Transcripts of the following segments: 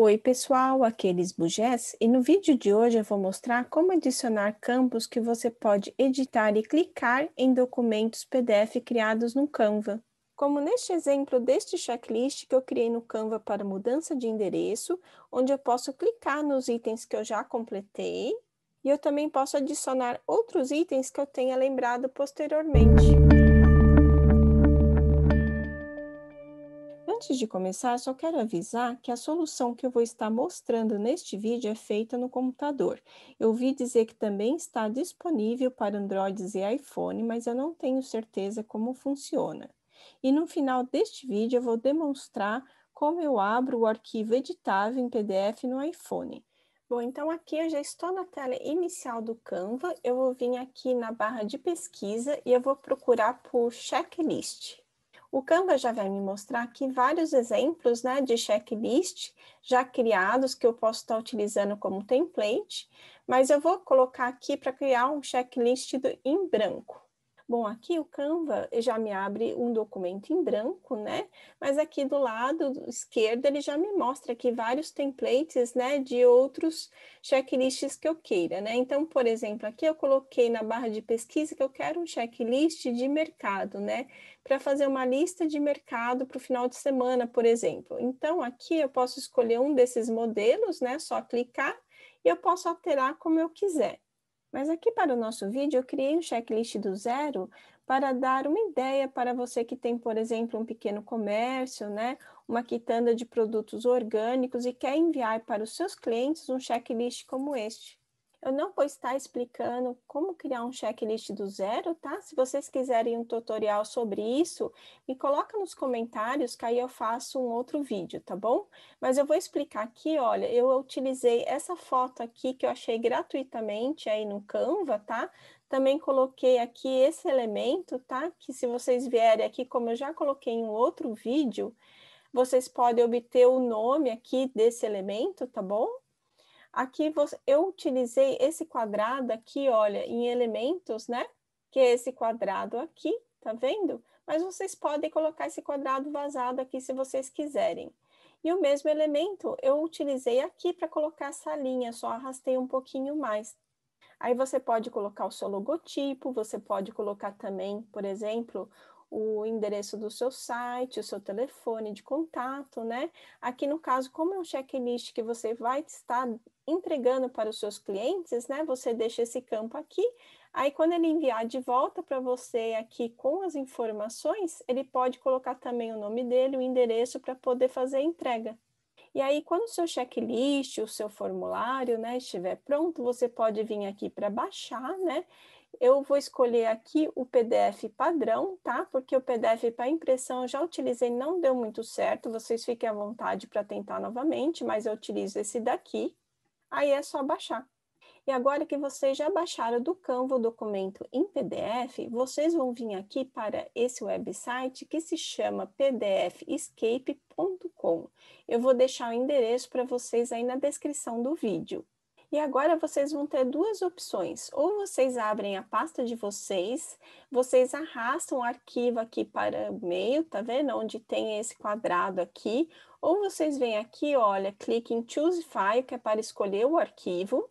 Oi pessoal, aqui é Elis Bugés e no vídeo de hoje eu vou mostrar como adicionar campos que você pode editar e clicar em documentos PDF criados no Canva. Como neste exemplo deste checklist que eu criei no Canva para mudança de endereço, onde eu posso clicar nos itens que eu já completei e eu também posso adicionar outros itens que eu tenha lembrado posteriormente. Antes de começar, só quero avisar que a solução que eu vou estar mostrando neste vídeo é feita no computador. Eu ouvi dizer que também está disponível para Androids e iPhone, mas eu não tenho certeza como funciona. E no final deste vídeo eu vou demonstrar como eu abro o arquivo editável em PDF no iPhone. Bom, então aqui eu já estou na tela inicial do Canva, eu vou vir aqui na barra de pesquisa e eu vou procurar por checklist. O Canva já vai me mostrar aqui vários exemplos né, de checklist já criados que eu posso estar utilizando como template, mas eu vou colocar aqui para criar um checklist do, em branco. Bom, aqui o Canva já me abre um documento em branco, né? Mas aqui do lado esquerdo ele já me mostra aqui vários templates, né? De outros checklists que eu queira, né? Então, por exemplo, aqui eu coloquei na barra de pesquisa que eu quero um checklist de mercado, né? para fazer uma lista de mercado para o final de semana, por exemplo. Então, aqui eu posso escolher um desses modelos, né? Só clicar e eu posso alterar como eu quiser. Mas aqui para o nosso vídeo, eu criei um checklist do zero para dar uma ideia para você que tem, por exemplo, um pequeno comércio, né? uma quitanda de produtos orgânicos e quer enviar para os seus clientes um checklist como este. Eu não vou estar explicando como criar um checklist do zero, tá? Se vocês quiserem um tutorial sobre isso, me coloca nos comentários que aí eu faço um outro vídeo, tá bom? Mas eu vou explicar aqui, olha, eu utilizei essa foto aqui que eu achei gratuitamente aí no Canva, tá? Também coloquei aqui esse elemento, tá? Que se vocês vierem aqui, como eu já coloquei em um outro vídeo, vocês podem obter o nome aqui desse elemento, tá bom? Aqui você, eu utilizei esse quadrado aqui, olha, em elementos, né? Que é esse quadrado aqui, tá vendo? Mas vocês podem colocar esse quadrado vazado aqui se vocês quiserem. E o mesmo elemento eu utilizei aqui para colocar essa linha, só arrastei um pouquinho mais. Aí você pode colocar o seu logotipo, você pode colocar também, por exemplo, o endereço do seu site, o seu telefone de contato, né? Aqui no caso, como é um checklist que você vai estar entregando para os seus clientes, né? Você deixa esse campo aqui, aí quando ele enviar de volta para você aqui com as informações, ele pode colocar também o nome dele, o endereço para poder fazer a entrega. E aí, quando o seu checklist, o seu formulário, né, estiver pronto, você pode vir aqui para baixar, né? Eu vou escolher aqui o PDF padrão, tá? Porque o PDF para impressão eu já utilizei, não deu muito certo. Vocês fiquem à vontade para tentar novamente, mas eu utilizo esse daqui. Aí é só baixar. E agora que vocês já baixaram do Canva o documento em PDF, vocês vão vir aqui para esse website que se chama pdfescape.com. Eu vou deixar o endereço para vocês aí na descrição do vídeo. E agora vocês vão ter duas opções: ou vocês abrem a pasta de vocês, vocês arrastam o arquivo aqui para o meio, tá vendo? Onde tem esse quadrado aqui, ou vocês vêm aqui, olha, clique em Choose File, que é para escolher o arquivo.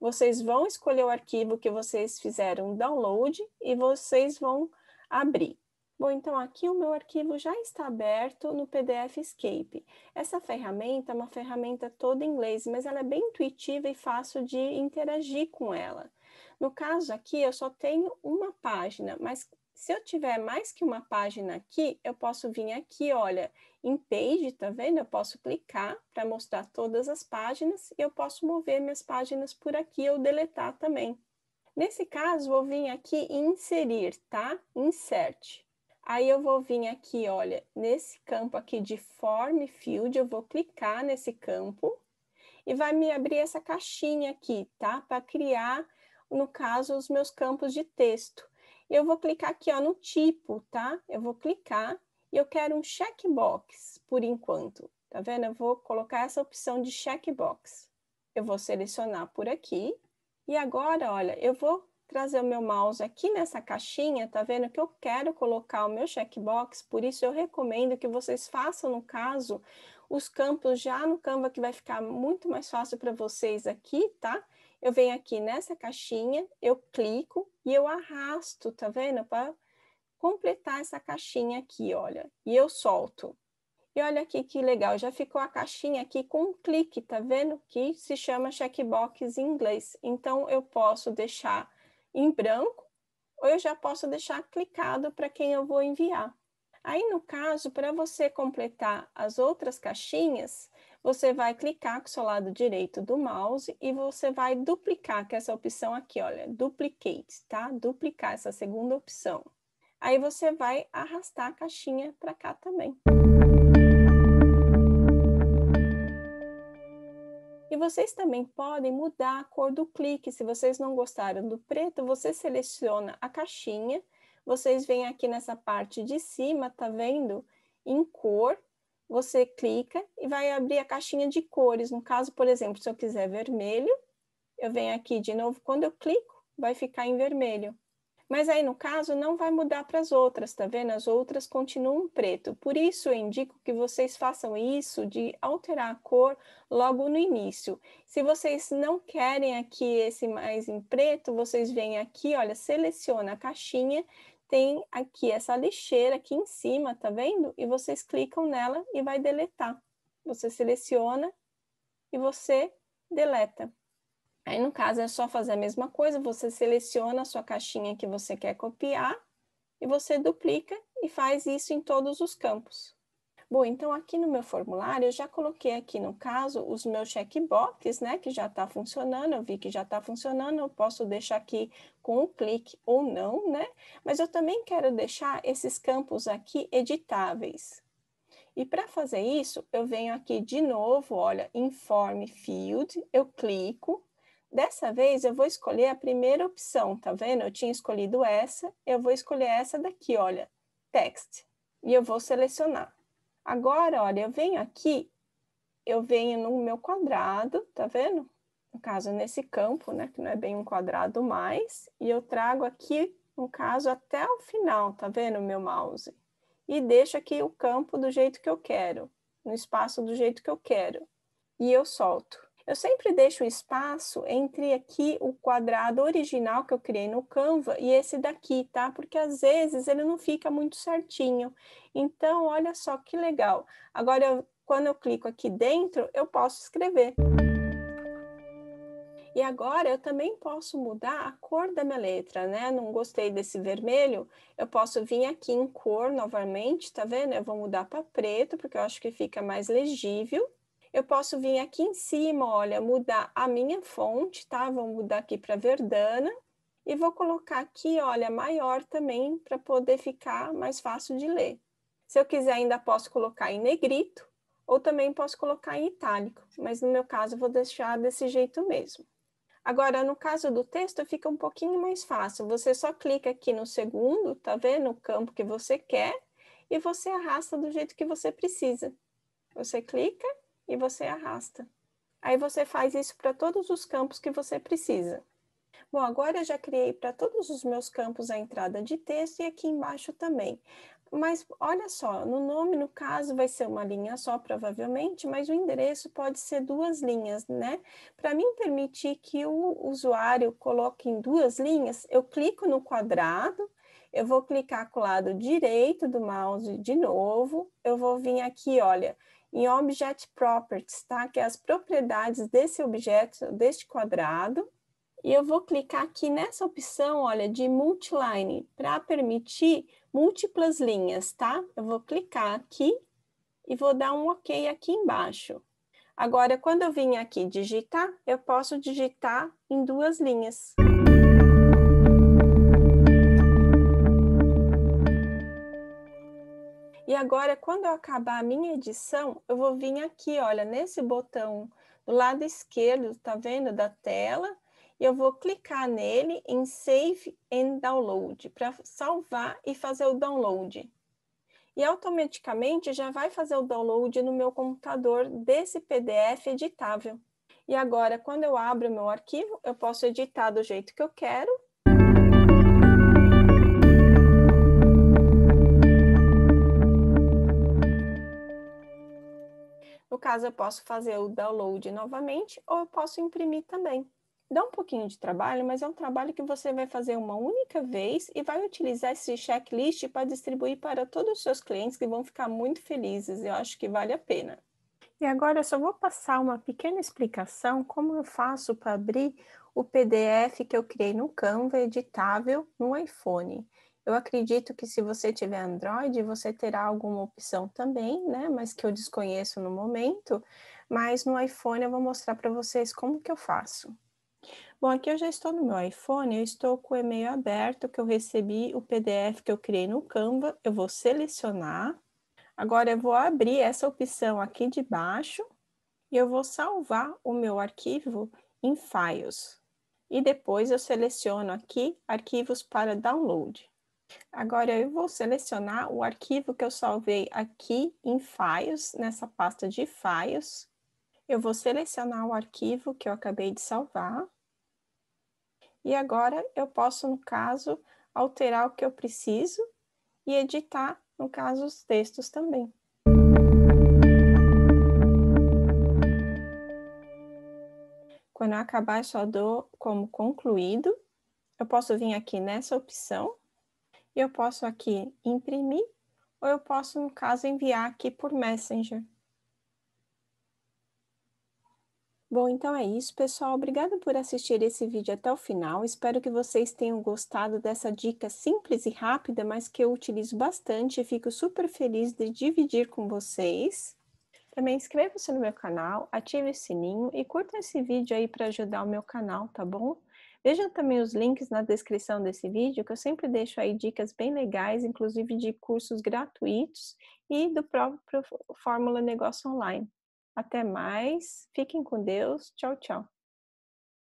Vocês vão escolher o arquivo que vocês fizeram download e vocês vão abrir. Bom, então aqui o meu arquivo já está aberto no PDF Escape. Essa ferramenta é uma ferramenta toda em inglês, mas ela é bem intuitiva e fácil de interagir com ela. No caso aqui, eu só tenho uma página, mas se eu tiver mais que uma página aqui, eu posso vir aqui, olha, em page, tá vendo? Eu posso clicar para mostrar todas as páginas e eu posso mover minhas páginas por aqui ou deletar também. Nesse caso, vou vir aqui em inserir, tá? Insert. Aí eu vou vir aqui, olha, nesse campo aqui de Form Field, eu vou clicar nesse campo e vai me abrir essa caixinha aqui, tá? Para criar, no caso, os meus campos de texto. Eu vou clicar aqui, ó, no tipo, tá? Eu vou clicar e eu quero um checkbox por enquanto, tá vendo? Eu vou colocar essa opção de checkbox. Eu vou selecionar por aqui e agora, olha, eu vou trazer o meu mouse aqui nessa caixinha, tá vendo que eu quero colocar o meu checkbox, por isso eu recomendo que vocês façam, no caso, os campos já no Canva, que vai ficar muito mais fácil para vocês aqui, tá? Eu venho aqui nessa caixinha, eu clico e eu arrasto, tá vendo? Para completar essa caixinha aqui, olha. E eu solto. E olha aqui que legal, já ficou a caixinha aqui com um clique, tá vendo? Que se chama checkbox em inglês. Então, eu posso deixar em branco, ou eu já posso deixar clicado para quem eu vou enviar. Aí, no caso, para você completar as outras caixinhas, você vai clicar com o seu lado direito do mouse e você vai duplicar, que é essa opção aqui, olha, duplicate, tá? Duplicar essa segunda opção. Aí você vai arrastar a caixinha para cá também. E vocês também podem mudar a cor do clique. Se vocês não gostaram do preto, você seleciona a caixinha. Vocês vêm aqui nessa parte de cima, tá vendo? Em cor, você clica e vai abrir a caixinha de cores. No caso, por exemplo, se eu quiser vermelho, eu venho aqui de novo. Quando eu clico, vai ficar em vermelho. Mas aí, no caso, não vai mudar para as outras, tá vendo? As outras continuam preto. Por isso, eu indico que vocês façam isso de alterar a cor logo no início. Se vocês não querem aqui esse mais em preto, vocês vêm aqui, olha, seleciona a caixinha, tem aqui essa lixeira aqui em cima, tá vendo? E vocês clicam nela e vai deletar. Você seleciona e você deleta. Aí, no caso, é só fazer a mesma coisa, você seleciona a sua caixinha que você quer copiar e você duplica e faz isso em todos os campos. Bom, então aqui no meu formulário, eu já coloquei aqui, no caso, os meus checkbox, né, que já está funcionando, eu vi que já está funcionando, eu posso deixar aqui com um clique ou não, né? Mas eu também quero deixar esses campos aqui editáveis. E para fazer isso, eu venho aqui de novo, olha, Inform Field, eu clico, Dessa vez eu vou escolher a primeira opção, tá vendo? Eu tinha escolhido essa, eu vou escolher essa daqui, olha, text, e eu vou selecionar. Agora, olha, eu venho aqui, eu venho no meu quadrado, tá vendo? No caso, nesse campo, né, que não é bem um quadrado mais, e eu trago aqui, no caso, até o final, tá vendo, meu mouse? E deixo aqui o campo do jeito que eu quero, no espaço do jeito que eu quero, e eu solto. Eu sempre deixo espaço entre aqui o quadrado original que eu criei no Canva e esse daqui, tá? Porque às vezes ele não fica muito certinho. Então, olha só que legal. Agora, eu, quando eu clico aqui dentro, eu posso escrever. E agora eu também posso mudar a cor da minha letra, né? Não gostei desse vermelho, eu posso vir aqui em cor novamente, tá vendo? Eu vou mudar para preto, porque eu acho que fica mais legível eu posso vir aqui em cima, olha, mudar a minha fonte, tá? Vou mudar aqui para Verdana e vou colocar aqui, olha, maior também para poder ficar mais fácil de ler. Se eu quiser, ainda posso colocar em negrito ou também posso colocar em itálico, mas no meu caso vou deixar desse jeito mesmo. Agora, no caso do texto, fica um pouquinho mais fácil. Você só clica aqui no segundo, tá vendo? O campo que você quer, e você arrasta do jeito que você precisa. Você clica e você arrasta. Aí você faz isso para todos os campos que você precisa. Bom, agora eu já criei para todos os meus campos a entrada de texto e aqui embaixo também. Mas olha só, no nome, no caso, vai ser uma linha só, provavelmente, mas o endereço pode ser duas linhas, né? Para mim permitir que o usuário coloque em duas linhas, eu clico no quadrado, eu vou clicar com o lado direito do mouse de novo, eu vou vir aqui, olha, em Object Properties, tá? Que é as propriedades desse objeto, deste quadrado. E eu vou clicar aqui nessa opção, olha, de Multiline, para permitir múltiplas linhas, tá? Eu vou clicar aqui e vou dar um OK aqui embaixo. Agora, quando eu vim aqui digitar, eu posso digitar em duas linhas. E agora, quando eu acabar a minha edição, eu vou vir aqui, olha, nesse botão do lado esquerdo, tá vendo, da tela, e eu vou clicar nele em Save and Download, para salvar e fazer o download. E automaticamente já vai fazer o download no meu computador desse PDF editável. E agora, quando eu abro o meu arquivo, eu posso editar do jeito que eu quero caso, eu posso fazer o download novamente ou eu posso imprimir também. Dá um pouquinho de trabalho, mas é um trabalho que você vai fazer uma única vez e vai utilizar esse checklist para distribuir para todos os seus clientes que vão ficar muito felizes. Eu acho que vale a pena. E agora eu só vou passar uma pequena explicação como eu faço para abrir o PDF que eu criei no Canva editável no iPhone. Eu acredito que se você tiver Android, você terá alguma opção também, né? Mas que eu desconheço no momento. Mas no iPhone eu vou mostrar para vocês como que eu faço. Bom, aqui eu já estou no meu iPhone, eu estou com o e-mail aberto que eu recebi o PDF que eu criei no Canva. Eu vou selecionar. Agora eu vou abrir essa opção aqui de baixo e eu vou salvar o meu arquivo em Files. E depois eu seleciono aqui Arquivos para Download. Agora eu vou selecionar o arquivo que eu salvei aqui em Files, nessa pasta de Files. Eu vou selecionar o arquivo que eu acabei de salvar. E agora eu posso, no caso, alterar o que eu preciso e editar, no caso, os textos também. Quando eu acabar, eu só dou como concluído. Eu posso vir aqui nessa opção e eu posso aqui imprimir ou eu posso, no caso, enviar aqui por Messenger. Bom, então é isso, pessoal. Obrigada por assistir esse vídeo até o final. Espero que vocês tenham gostado dessa dica simples e rápida, mas que eu utilizo bastante e fico super feliz de dividir com vocês. Também inscreva-se no meu canal, ative o sininho e curta esse vídeo aí para ajudar o meu canal, tá bom? Vejam também os links na descrição desse vídeo, que eu sempre deixo aí dicas bem legais, inclusive de cursos gratuitos e do próprio Fórmula Negócio Online. Até mais, fiquem com Deus, tchau, tchau.